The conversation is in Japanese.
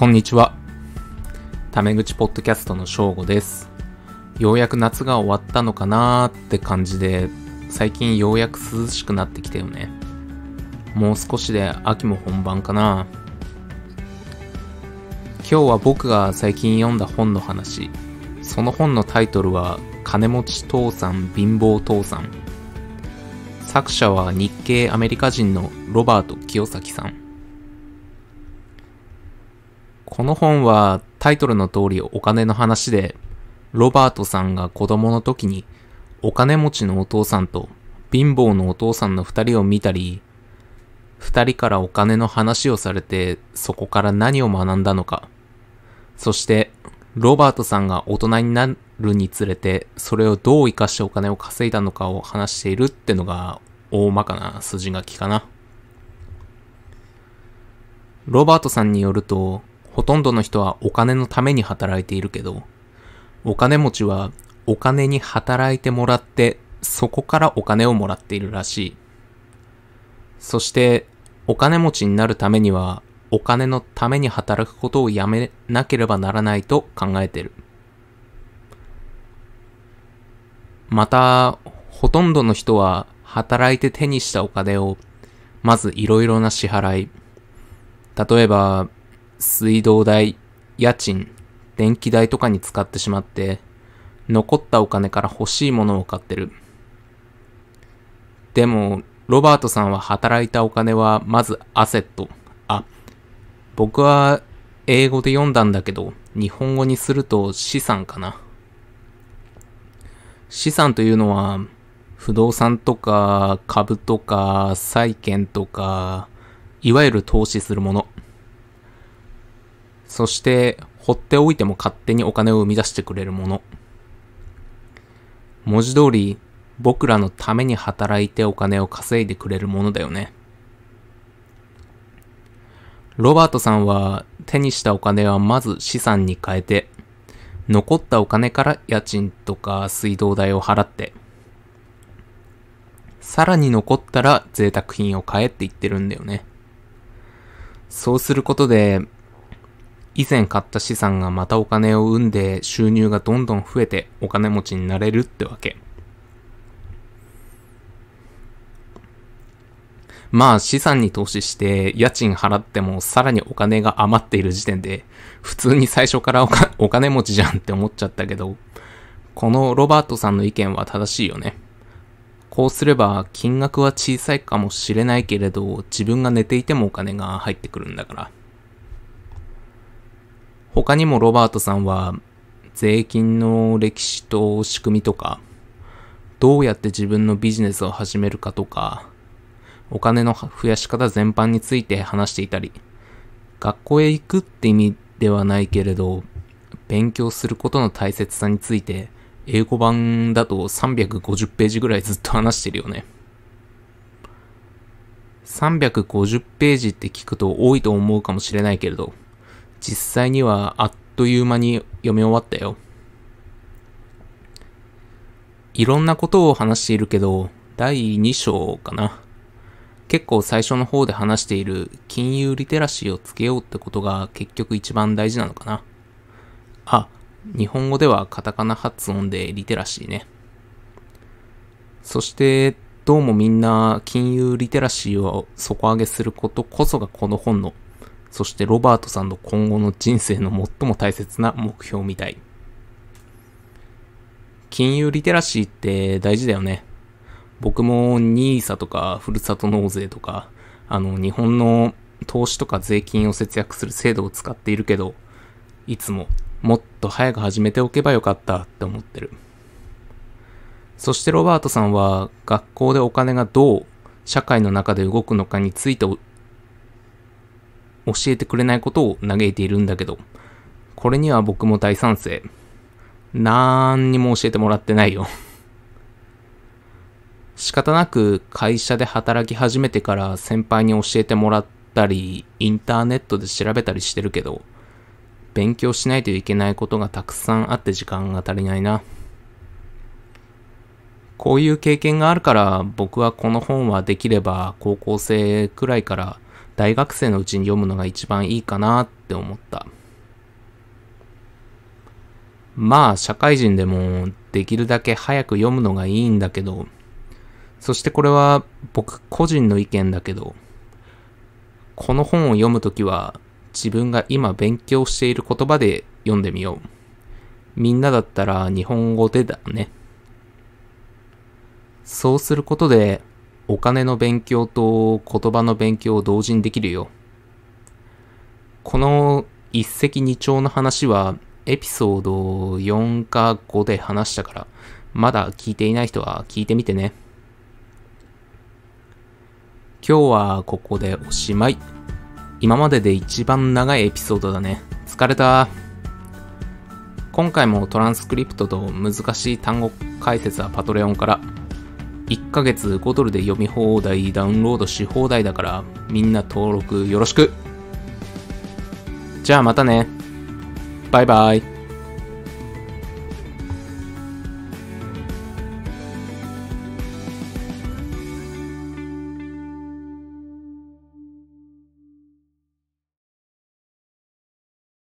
こんにちは。タメ口ポッドキャストの翔吾です。ようやく夏が終わったのかなーって感じで、最近ようやく涼しくなってきたよね。もう少しで秋も本番かな今日は僕が最近読んだ本の話。その本のタイトルは、金持ち父さん、貧乏父さん。作者は日系アメリカ人のロバート清崎さん。この本はタイトルの通りお金の話で、ロバートさんが子供の時にお金持ちのお父さんと貧乏のお父さんの二人を見たり、二人からお金の話をされてそこから何を学んだのか、そしてロバートさんが大人になるにつれてそれをどう活かしてお金を稼いだのかを話しているってのが大まかな筋書きかな。ロバートさんによると、ほとんどの人はお金のために働いているけど、お金持ちはお金に働いてもらって、そこからお金をもらっているらしい。そして、お金持ちになるためには、お金のために働くことをやめなければならないと考えてる。また、ほとんどの人は働いて手にしたお金を、まずいろいろな支払い。例えば、水道代、家賃、電気代とかに使ってしまって、残ったお金から欲しいものを買ってる。でも、ロバートさんは働いたお金はまずアセット。あ、僕は英語で読んだんだけど、日本語にすると資産かな。資産というのは、不動産とか株とか債券とか、いわゆる投資するもの。そして、放っておいても勝手にお金を生み出してくれるもの。文字通り、僕らのために働いてお金を稼いでくれるものだよね。ロバートさんは手にしたお金はまず資産に変えて、残ったお金から家賃とか水道代を払って、さらに残ったら贅沢品を買えって言ってるんだよね。そうすることで以前買った資産がまたお金を生んで収入がどんどん増えてお金持ちになれるってわけ。まあ資産に投資して家賃払ってもさらにお金が余っている時点で普通に最初から お金持ちじゃんって思っちゃったけどこのロバートさんの意見は正しいよね。こうすれば金額は小さいかもしれないけれど自分が寝ていてもお金が入ってくるんだから。他にもロバートさんは税金の歴史と仕組みとか、どうやって自分のビジネスを始めるかとか、お金の増やし方全般について話していたり、学校へ行くって意味ではないけれど、勉強することの大切さについて、英語版だと350ページぐらいずっと話してるよね。350ページって聞くと多いと思うかもしれないけれど、実際にはあっという間に読み終わったよ。いろんなことを話しているけど、第2章かな。結構最初の方で話している金融リテラシーをつけようってことが結局一番大事なのかな。あ、日本語ではカタカナ発音でリテラシーね。そして、どうもみんな金融リテラシーを底上げすることこそがこの本のそしてロバートさんの今後の人生の最も大切な目標みたい。金融リテラシーって大事だよね。僕も NISA とかふるさと納税とか、あの日本の投資とか税金を節約する制度を使っているけど、いつももっと早く始めておけばよかったって思ってる。そしてロバートさんは学校でお金がどう社会の中で動くのかについて教えてくれないことを嘆いているんだけど、これには僕も大賛成。なんにも教えてもらってないよ 仕方なく会社で働き始めてから先輩に教えてもらったり、インターネットで調べたりしてるけど、勉強しないといけないことがたくさんあって時間が足りないな。こういう経験があるから僕はこの本はできれば高校生くらいから大学生のうちに読むのが一番いいかなって思った。まあ、社会人でもできるだけ早く読むのがいいんだけど、そしてこれは僕個人の意見だけど、この本を読むときは自分が今勉強している言葉で読んでみよう。みんなだったら日本語でだね。そうすることでお金の勉強と言葉の勉強を同時にできるよ。この一石二鳥の話はエピソード4か5で話したから、まだ聞いていない人は聞いてみてね。今日はここでおしまい。今までで一番長いエピソードだね。疲れた。今回もトランスクリプトと難しい単語解説はパトレオンから。1ヶ月5ドルで読み放題、ダウンロードし放題だから、みんな登録よろしく。じゃあまたね。バイバイ。